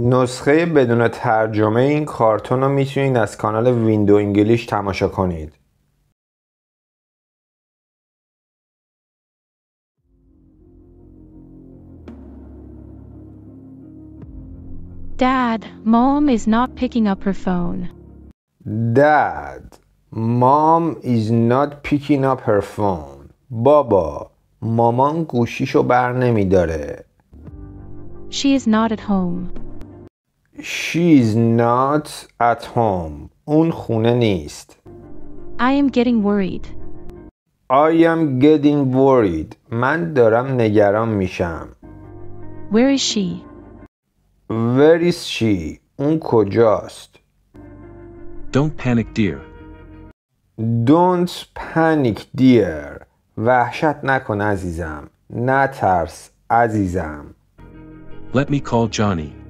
نسخه بدون ترجمه این کارتون رو میتونید از کانال ویندو انگلیش تماشا کنید Dad, mom is not picking up her phone. Dad, mom is not picking up her phone. بابا، مامان گوشیشو بر داره. She is not at home. She is not at home. اون خونه نیست. I am getting worried. I am getting worried. من دارم نگران میشم. Where is she? Where is she? اون کجاست؟ Don't panic dear. Don't panic dear. وحشت نکن عزیزم. نترس عزیزم. Let me call Johnny.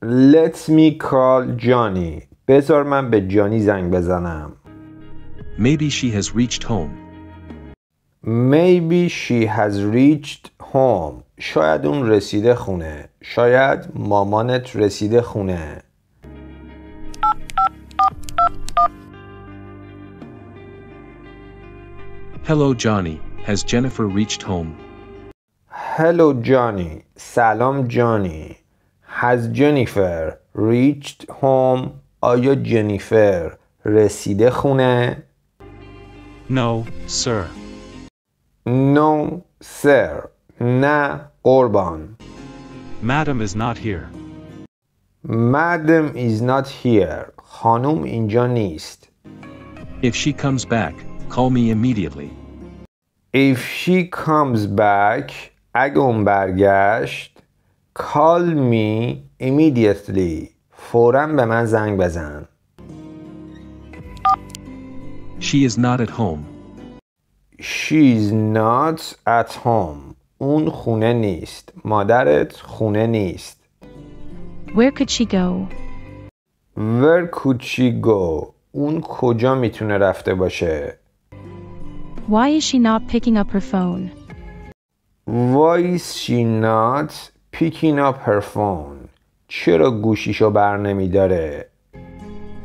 Let me call Johnny. بذار من به جانی زنگ بزنم. Maybe she has reached home. Maybe she has reached home. شاید اون رسیده خونه. شاید مامانت رسیده خونه. Hello Johnny. Has Jennifer reached home? Hello Johnny. سلام جانی. Has Jennifer reached home? آیا جنیفر رسیده خونه؟ No, sir. No, sir. نه قربان. Madam is not here. Madam is not here. خانم اینجا نیست. If she comes back, call me immediately. If she comes back, اگه اون برگشت Call me immediately فوراً به من زنگ بزن She is not at home She is not at home اون خونه نیست مادرت خونه نیست Where could she go? Where could she go? اون کجا میتونه رفته باشه؟ Why is she not picking up her phone? Why is she not Picking up her phone. چرا گوشیشو بر داره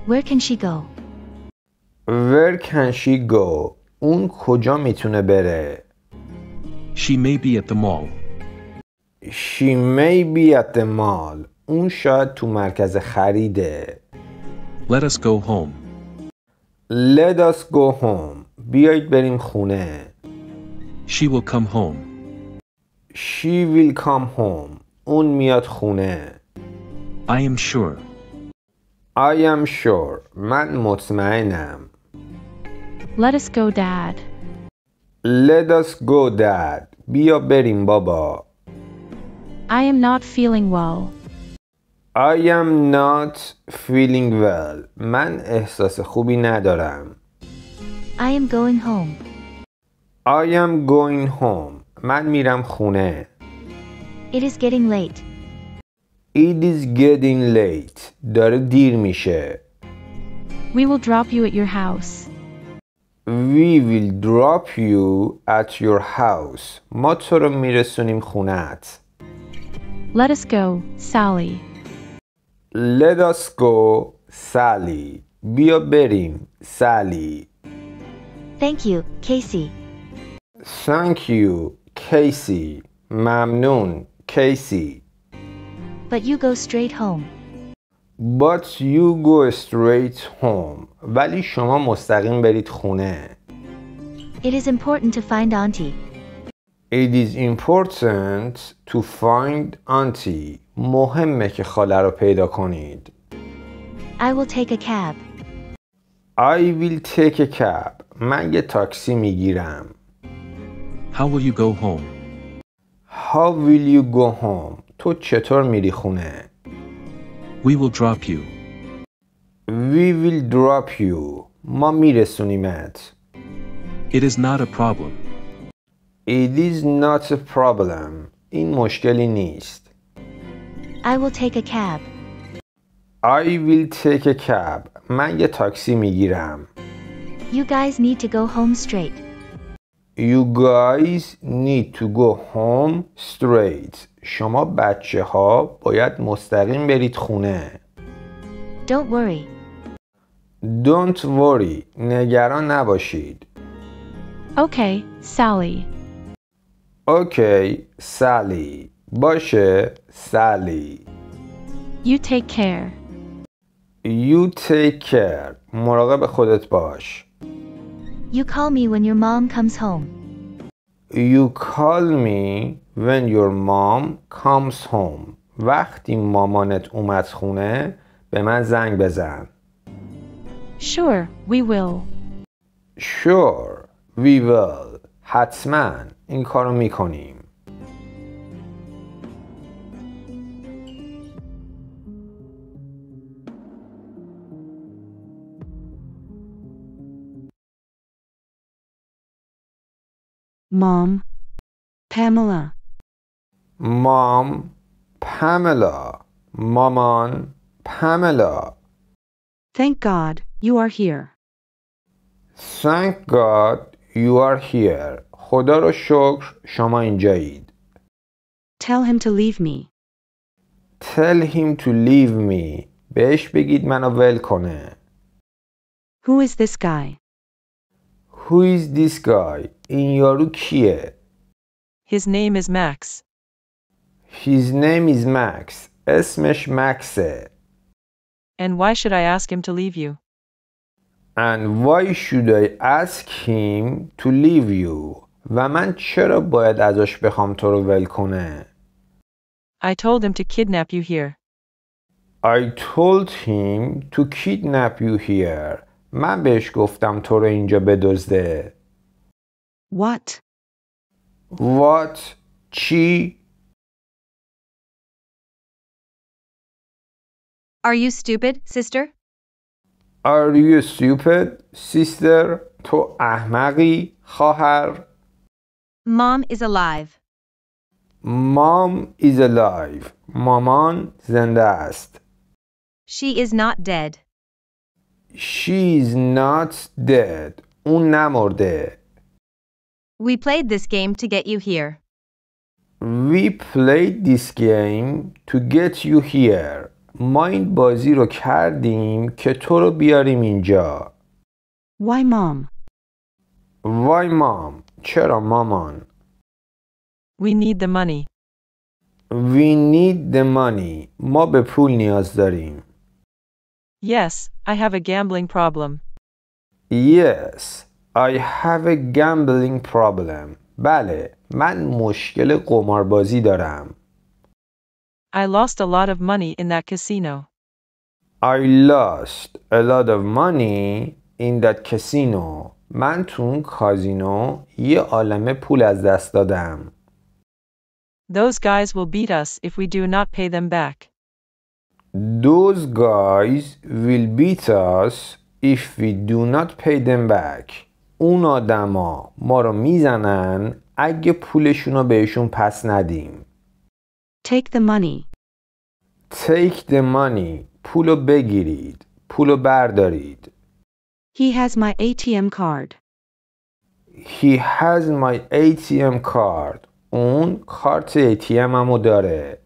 Where can she go? Where can she go? اون کجا میتونه بره؟ She may be at the mall. She may be at the mall. اون شاید تو مرکز خریده. Let us go home. Let us go home. بیایید بریم خونه. She will come home. She will come home. اون میاد خونه. I am sure. I am sure. من مطمئنم. Let us go dad. Let us go dad. بیا بریم بابا. I am not feeling well. I am not feeling well. من احساس خوبی ندارم. I am going home. I am going home. من میرم خونه. It is getting late. It is getting late. داره دیر میشه. We will drop you at your house. We will drop you at your house. ما تو رو میرسونیم خونت. Let us go, Sally. Let us go, Sally. بیا بریم, Sally. Thank you, Casey. Thank you, کیسی ممنون کیسی But you go straight home. But you go straight home. ولی شما مستقیم برید خونه. It is important to find auntie. It is important to find auntie. مهمه که خاله رو پیدا کنید. I will take a cab. I will take a cab. من یه تاکسی میگیرم. How will you go home? How will you go home? تو چطور میری خونه؟ We will drop you. We will drop you. ما میرسونیمت. It is not a problem. It is not a problem. این مشکلی نیست. I will take a cab. I will take a cab. من یه تاکسی میگیرم. You guys need to go home straight. You guys need to go home straight. شما بچه ها باید مستقیم برید خونه. Don't worry. Don't worry. نگران نباشید. Okay, Sally. Okay, Sally. باشه Sally You take care You take care مراقب خودت باش You call me when your mom comes home. You call me when your mom comes home. وقتی مامانت اومد خونه به من زنگ بزن. Sure, we will. Sure, we will. حتما این کارو میکنیم. Mom, Pamela. Mom, Pamela. Maman, Pamela. Thank God you are here. Thank God you are here. خدا رو شکر شما اینجایید. Tell him to leave me. Tell him to leave me. بهش بگید منو ول کنه. Who is this guy? Who is this guy in your kiye? His name is Max. His name is Max. اسمش مکسه. And why should I ask him to leave you? And why should I ask him to leave you? و من چرا باید ازش بخوام تو رو ول کنه؟ I told him to kidnap you here. I told him to kidnap you here. من بهش گفتم تو رو اینجا بدزده What? What? چی؟ Are you stupid, sister? Are you stupid, sister? تو احمقی خواهر Mom is alive. Mom is alive. مامان زنده است. She is not dead. She's not dead. اون نمرده. We played this game to get you here. We played this game to get you here. ما این بازی رو کردیم که تو رو بیاریم اینجا. Why mom? Why mom? چرا مامان؟ We need the money. We need the money. ما به پول نیاز داریم. Yes, I have a gambling problem. Yes, I have a gambling problem. بله، من مشکل قماربازی دارم. I lost a lot of money in that casino. I lost a lot of money in that casino. من تو اون کازینو یه عالمه پول از دست دادم. Those guys will beat us if we do not pay them back. Those guys will beat us if we do not pay them back. اون آدما ما رو میزنن اگه پولشون رو بهشون پس ندیم. Take the money. Take the money. پول رو بگیرید. پول رو بردارید. He has my ATM card. He has my ATM card. اون کارت ATM همو داره.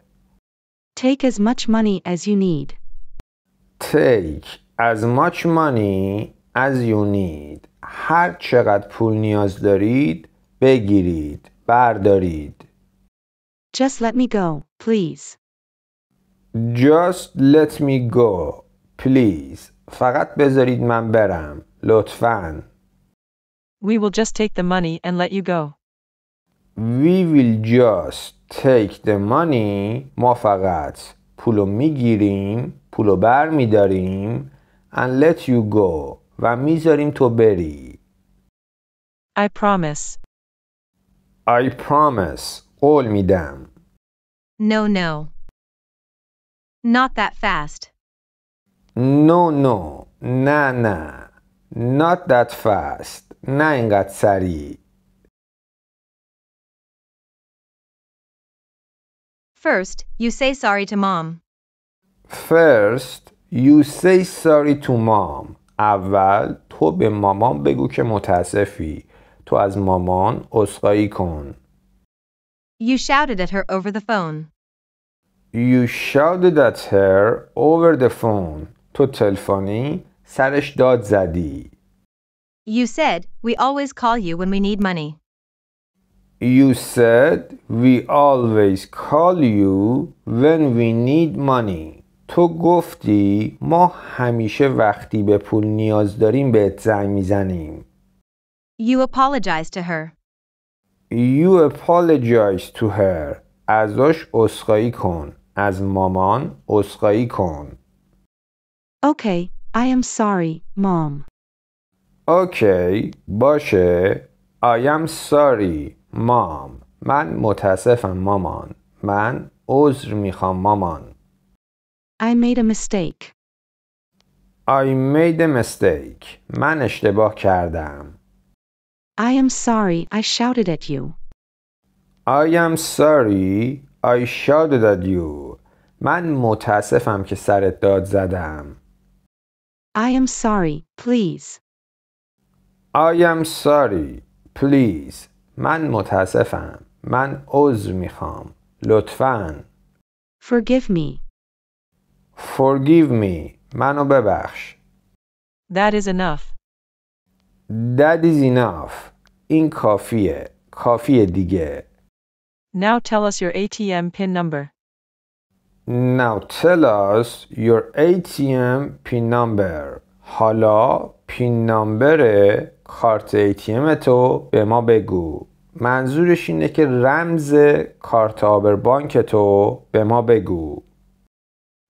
Take as much money as you need. Take as much money as you need. هر چقدر پول نیاز دارید بگیرید بردارید. Just let me go, please. Just let me go, please. فقط بذارید من برم. لطفاً. We will just take the money and let you go. We will just take the money ما فقط پولو میگیریم پولو بر میداریم and let you go و میذاریم تو بری I promise I promise قول میدم No no Not that fast No no نه نه Not that fast نه اینقدر سریع First, you say sorry to mom. First, you say sorry to mom. اول تو به مامان بگو که متاسفی. تو از مامان عذرخواهی کن. You shouted at her over the phone. You shouted at her over the phone. تو تلفنی سرش داد زدی. You said, we always call you when we need money. You said we always call you when we need money. تو گفتی ما همیشه وقتی به پول نیاز داریم بهت زنگ میزنیم. You apologize to her. You apologize to her. ازش اسخایی کن. از مامان اسخایی کن. Okay, I am sorry, mom. Okay, باشه. I am sorry. مام من متاسفم مامان من عذر میخوام مامان I made a mistake. I made a mistake. من اشتباه کردم. I am sorry I shouted at you. I am sorry I shouted at you. من متاسفم که سرت داد زدم. I am sorry, please. I am sorry, please. من متاسفم من عذر میخوام لطفا Forgive me. Forgive me. منو ببخش. That is enough. That is enough. این کافیه. کافیه دیگه. Now tell us your ATM pin number. Now tell us your ATM pin number. حالا پین نامبر کارت ATM تو به ما بگو. منظورش اینه که رمز کارت بانک تو به ما بگو.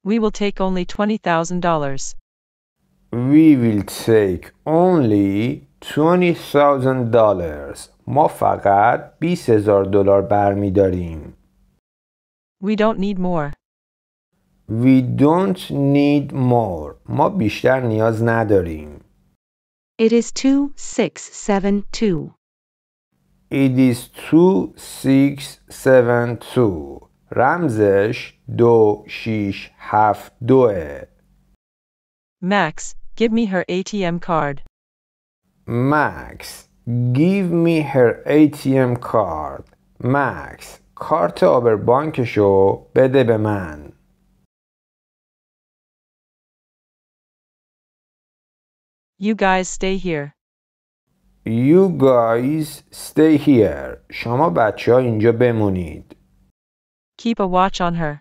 We will take only $20,000. We will take only $20,000. ما فقط 20000 دلار داریم. We don't need more. We don't need more. ما بیشتر نیاز نداریم. It is 2672. it is 2672 رمزش دو شیش هفت دوه Max, give me her ATM card. Max, give me her ATM card. Max, کارت آبر بانکشو بده به من. You guys stay here. You guys stay here. شما بچه ها اینجا بمونید. Keep a watch on her.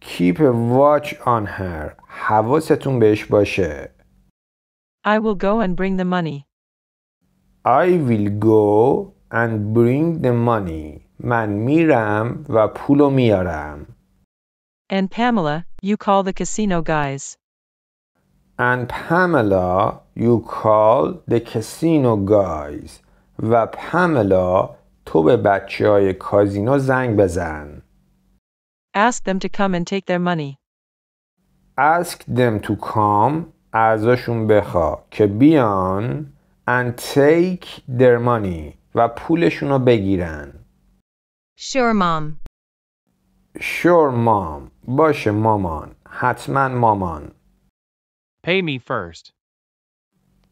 Keep a watch on her. حواستون بهش باشه. I will go and bring the money. I will go and bring the money. من میرم و پولو میارم. And Pamela, you call the casino guys. and Pamela, you call the casino guys. و پاملا تو به بچه های کازینو زنگ بزن. Ask them to come and take their money. Ask them to come ازشون بخوا که بیان and take their money و پولشون رو بگیرن. Sure mom. Sure mom. باشه مامان. حتما مامان. Pay me first.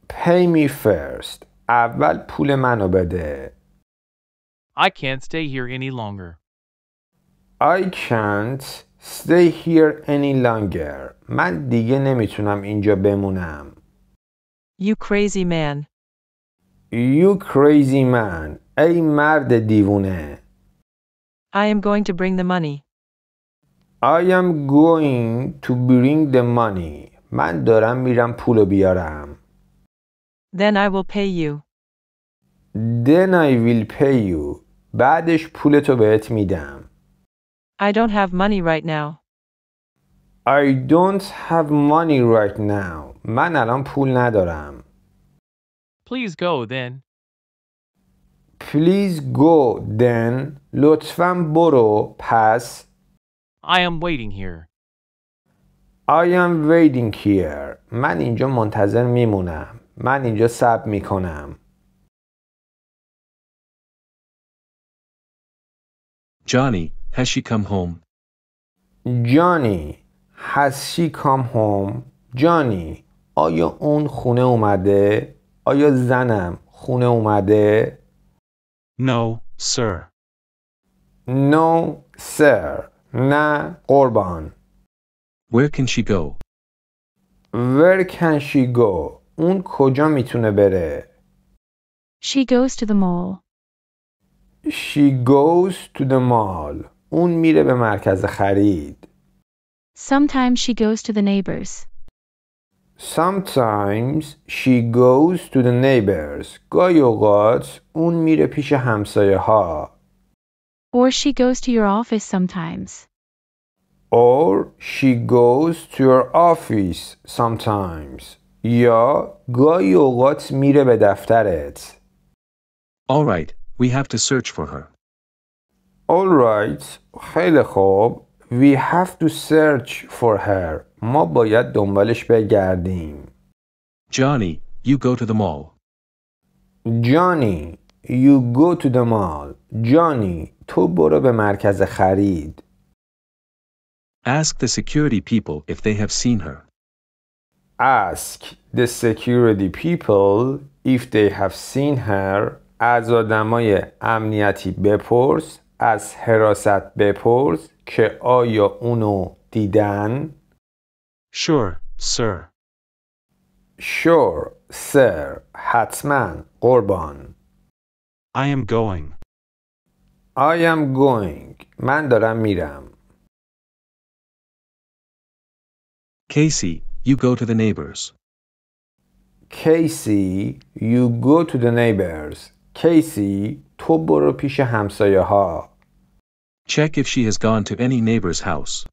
Pay me first. اول پول منو بده. I can't stay here any longer. I can't stay here any longer. من دیگه نمیتونم اینجا بمونم. You crazy man. You crazy man. ای مرد دیوونه. I am going to bring the money. I am going to bring the money. من دارم میرم پولو بیارم. Then I will pay you. Then I will pay you. بعدش پولتو بهت میدم. I don't have money right now. I don't have money right now. من الان پول ندارم. Please go then. Please go then. لطفاً برو پس. I am waiting here. I am waiting here. من اینجا منتظر میمونم. من اینجا سب میکنم. Johnny, has she come home? Johnny, has she come home? Johnny, آیا اون خونه اومده؟ آیا زنم خونه اومده؟ No, sir. No, sir. نه قربان. Where can she go? Where can she go? اون کجا میتونه بره؟ She goes to the mall. She goes to the mall. اون میره به مرکز خرید. Sometimes she goes to the neighbors. Sometimes she goes to the neighbors. گاهی اوقات اون میره پیش همسایه ها. Or she goes to your office sometimes. Or she goes to her office sometimes. یا گاهی اوقات میره به دفترت. All right, we have to search for her. All right, خیلی خوب. We have to search for her. ما باید دنبالش بگردیم. Johnny, you go to the mall. Johnny, you go to the mall. Johnny, تو برو به مرکز خرید. Ask the security people if they have seen her. Ask the security people if they have seen her. از آدمای امنیتی بپرس از حراست بپرس که آیا اونو دیدن؟ Sure, sir. Sure, sir. حتما قربان. I am going. I am going. من دارم میرم. Casey, you go to the neighbors. Casey, you go to the neighbors. Casey, تو برو پیش همسایه ها. Check if she has gone to any neighbor's house.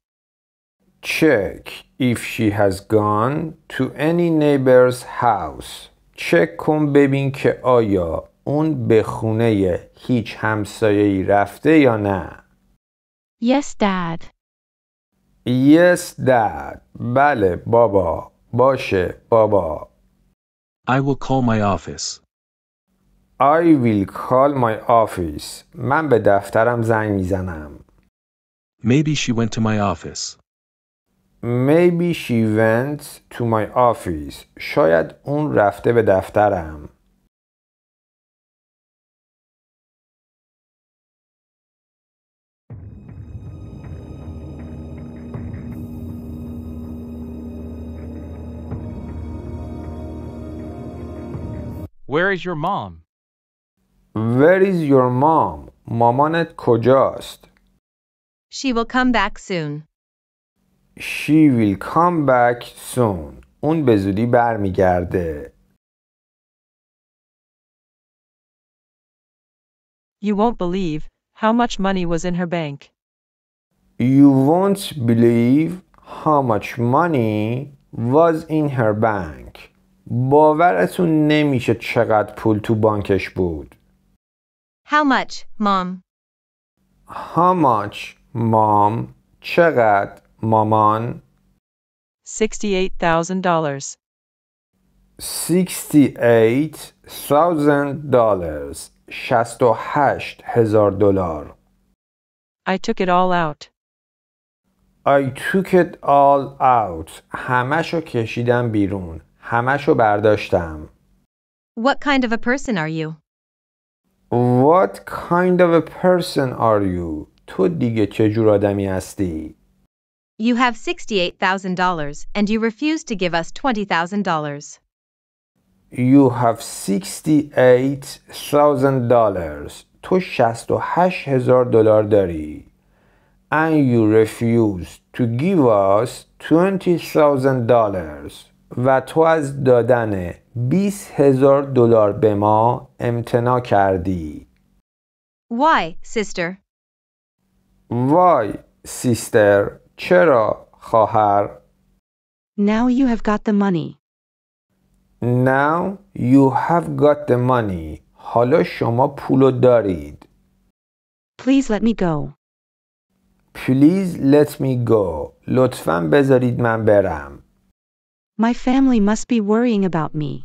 Check if she has gone to any neighbor's house. Check کن ببین که آیا اون به خونه هیچ همسایه‌ای رفته یا نه. Yes, Dad. Yes, dad. بله بابا. باشه بابا. I will call my office. I will call my office. من به دفترم زنگ میزنم. Maybe she went to my office. Maybe she went to my office. شاید اون رفته به دفترم. Where is your mom? Where is your mom? Mamanet kojast? She will come back soon. She will come back soon. Un bezudi زودی You won't believe how much money was in her bank. You won't believe how much money was in her bank. باورتون نمیشه چقدر پول تو بانکش بود How much, mom? How much, mom? چقدر مامان $68,000 $68,000 dollars. 68 هزار دلار I took it all out I took it all out همشو کشیدم بیرون همشو برداشتم. What kind of a person are you? What kind of a person are you? تو دیگه چه جور آدمی هستی؟ You have $68,000 and you refuse to give us $20,000. You have $68,000. تو 68000 دلار داری. And you refuse to give us $20,000. و تو از دادن 20 هزار دلار به ما امتنا کردی. Why, sister? Why, sister? چرا خواهر؟ Now you have got the money. Now you have got the money. حالا شما پولو دارید. Please let me go. Please let me go. لطفاً بذارید من برم. My family must be worrying about me.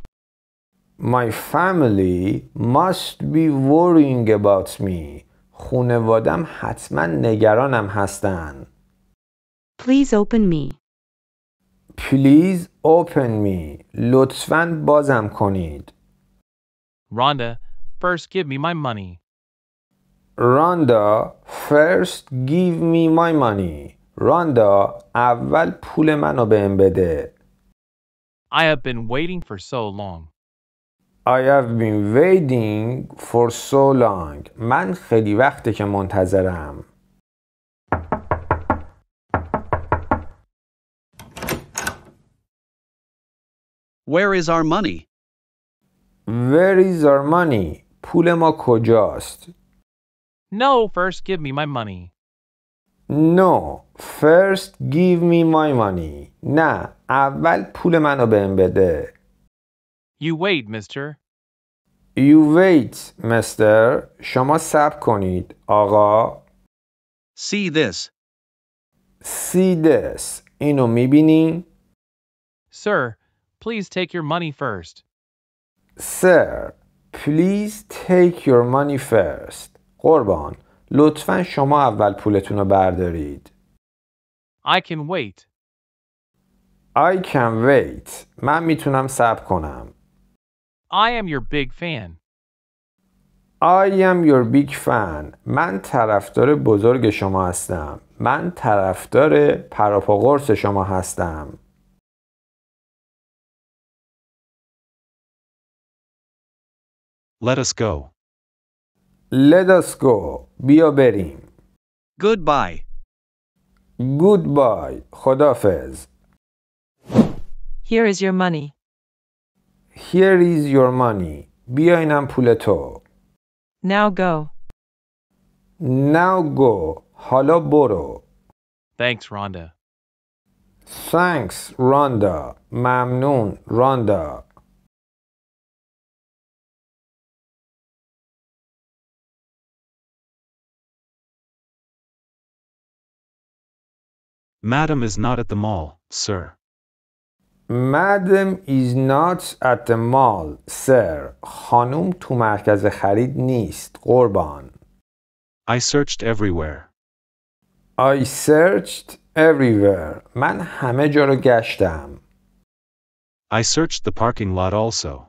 My family must be worrying about me. خونوادم حتما نگرانم هستن. Please open me. Please open me. لطفاً بازم کنید. Rhonda, first give me my money. Rhonda, first give me my money. Ronda, اول پول منو بهم بده. I have been waiting for so long. I have been waiting for so long. من خیلی وقته که منتظرم. Where is our money? Where is our money? پول ما کجاست؟ No, first give me my money. No, first give me my money. نه اول پول منو بهم بده. You wait, mister. You wait, mister. شما صبر کنید آقا. See this. See this. اینو میبینی؟ Sir, please take your money first. Sir, please take your money first. قربان. لطفا شما اول پولتون رو بردارید. I can wait. I can wait. من میتونم صبر کنم. I am your big fan. I am your big fan. من طرفدار بزرگ شما هستم. من طرفدار پراپاگورس شما هستم. Let us go. Let us go. Be obeying. Goodbye. Goodbye. خدافز. Here is your money. Here is your money. بیا پول تو. Now go. Now go. حالا برو. Thanks, Rhonda. Thanks, Rhonda. ممنون, Rhonda. Madam is not at the mall, sir. Madam is not at the mall, sir. خانم تو مرکز خرید نیست. قربان. I searched everywhere. I searched everywhere. من همه جا رو گشتم. I searched the parking lot also.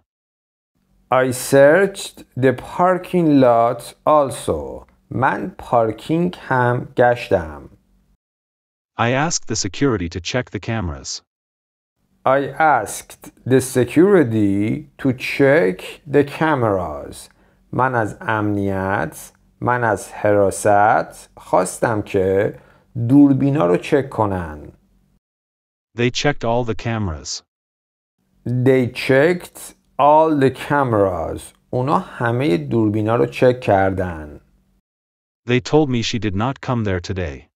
I searched the parking lot also. من پارکینگ هم گشتم. I asked the security to check the cameras. I asked the security to check the cameras. من از امنیت من از حراست خواستم که دوربینا رو چک کنن. They checked all the cameras. They checked all the cameras. اونا همه دوربینا رو چک کردن. They told me she did not come there today.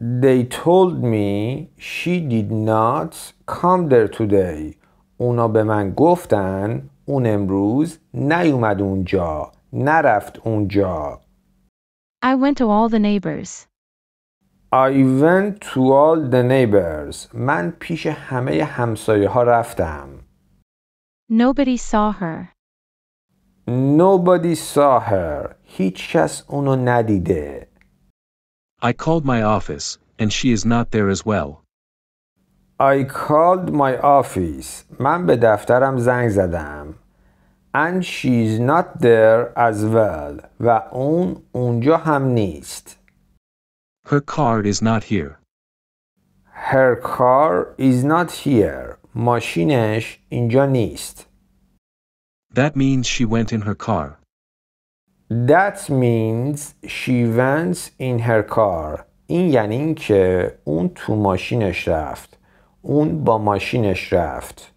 They told me she did not come there today. اونا به من گفتن اون امروز نیومد اونجا. نرفت اونجا. I went to all the neighbors. I went to all the neighbors. من پیش همه همسایه ها رفتم. Nobody saw her. Nobody saw her. هیچ کس اونو ندیده. I called my office, and she is not there as well. I called my office. من به دفترم زنگ زدم. And she's not there as well. و اون اونجا هم نیست. Her car is not here. Her car is not here. ماشینش اینجا نیست. That means she went in her car. That means she went in her car. این یعنی اینکه اون تو ماشینش رفت. اون با ماشینش رفت.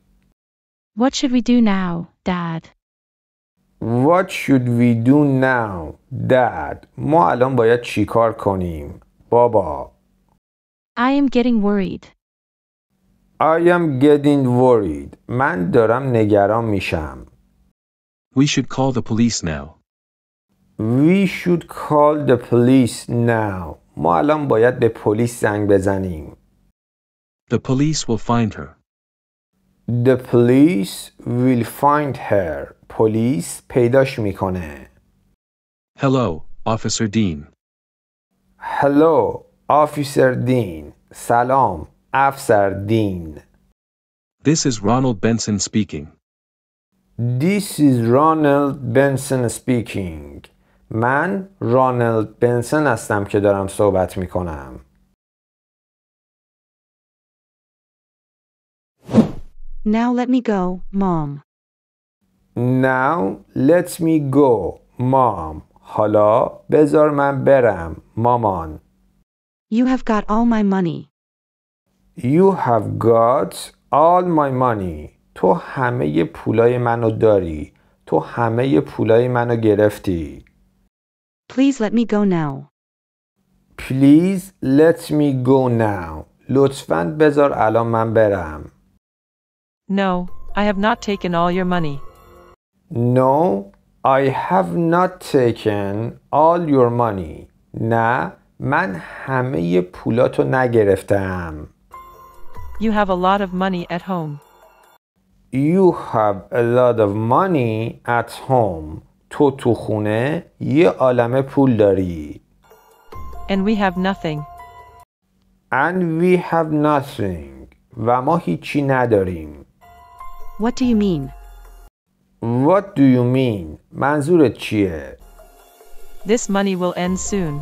What should we do now, Dad? What should we do now, Dad? ما الان باید چیکار کنیم؟ بابا. I am getting worried. I am getting worried. من دارم نگران میشم. We should call the police now. We should call the police now. ما الان باید به پلیس زنگ بزنیم. The police will find her. The police will find her. پلیس پیداش میکنه. Hello, Officer Dean. Hello, Officer Dean. سلام، افسر دین. This is Ronald Benson speaking. This is Ronald Benson speaking. من رانلد بنسن هستم که دارم صحبت می کنم. Now let me go, mom. Now let me go, mom. حالا بذار من برم مامان. You have got all my money. You have got all my money. تو همه پولای منو داری. تو همه پولای منو گرفتی. Please let me go now. Please let me go now. لطفاً بذار الان من برم. No, I have not taken all your money. No, I have not taken all your money. نه من همه پولاتو نگرفتم. You have a lot of money at home. You have a lot of money at home. تو تو خونه یه عالم پول داری And we have nothing And we have nothing و ما هیچی نداریم What do you mean? What do you mean? منظورت چیه؟ This money will end soon.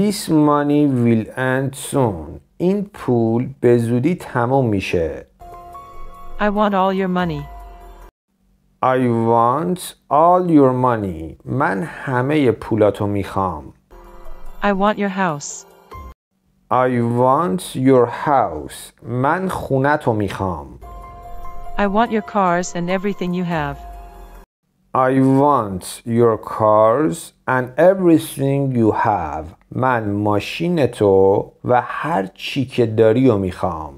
This money will end soon. این پول به زودی تمام میشه. I want all your money. I want all your money. من همه پولاتو میخوام. I want your house. I want your house. من خونتو میخوام. I want your cars and everything you have. I want your cars and everything you have. من ماشین تو و هر چی که داری و میخوام.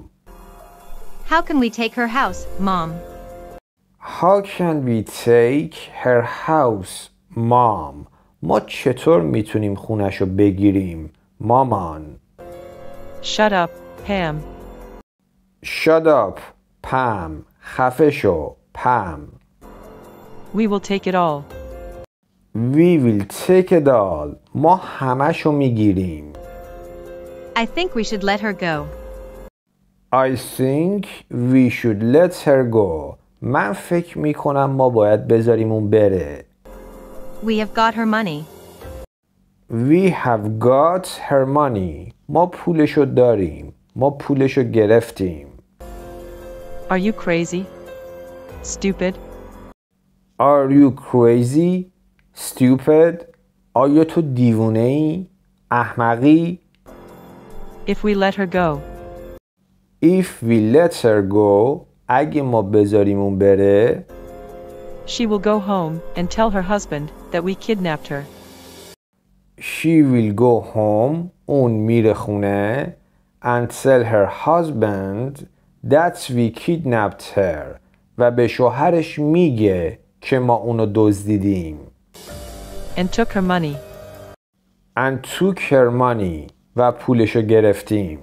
How can we take her house, mom? How can we take her house, mom? ما چطور میتونیم خونش رو بگیریم؟ مامان Shut up, Pam. Shut up, Pam. خفه شو, Pam. We will take it all. We will take it all. ما همشو میگیریم. I think we should let her go. I think we should let her go. من فکر می کنم ما باید بذاریم اون بره We have got her money We have got her money ما پولشو داریم ما پولشو گرفتیم Are you crazy? Stupid Are you crazy? Stupid آیا تو دیوونه ای؟ احمقی؟ If we let her go If we let her go اگه ما بذاریم اون بره She will go home and tell her husband that we kidnapped her. She will go home. اون میره خونه and tell her husband that we kidnapped her. و به شوهرش میگه که ما اونو دزدیدیم. And took her money. And took her money. و پولشو گرفتیم.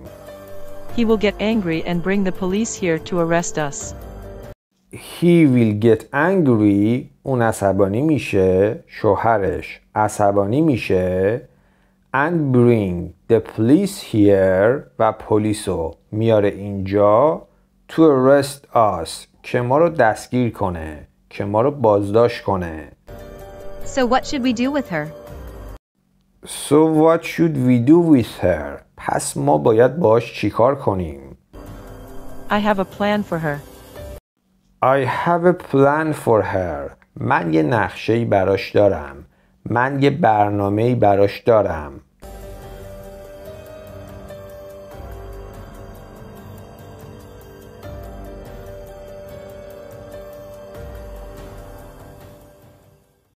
he will get angry and bring the police here to arrest us. He will get angry. اون عصبانی میشه. شوهرش عصبانی میشه. And bring the police here و پلیسو میاره اینجا to arrest us که ما رو دستگیر کنه. که ما رو بازداشت کنه. So what should we do with her? So what should we do with her? پس ما باید باش چیکار کنیم I have a plan for her I have a plan for her من یه نقشه براش دارم من یه برنامه براش دارم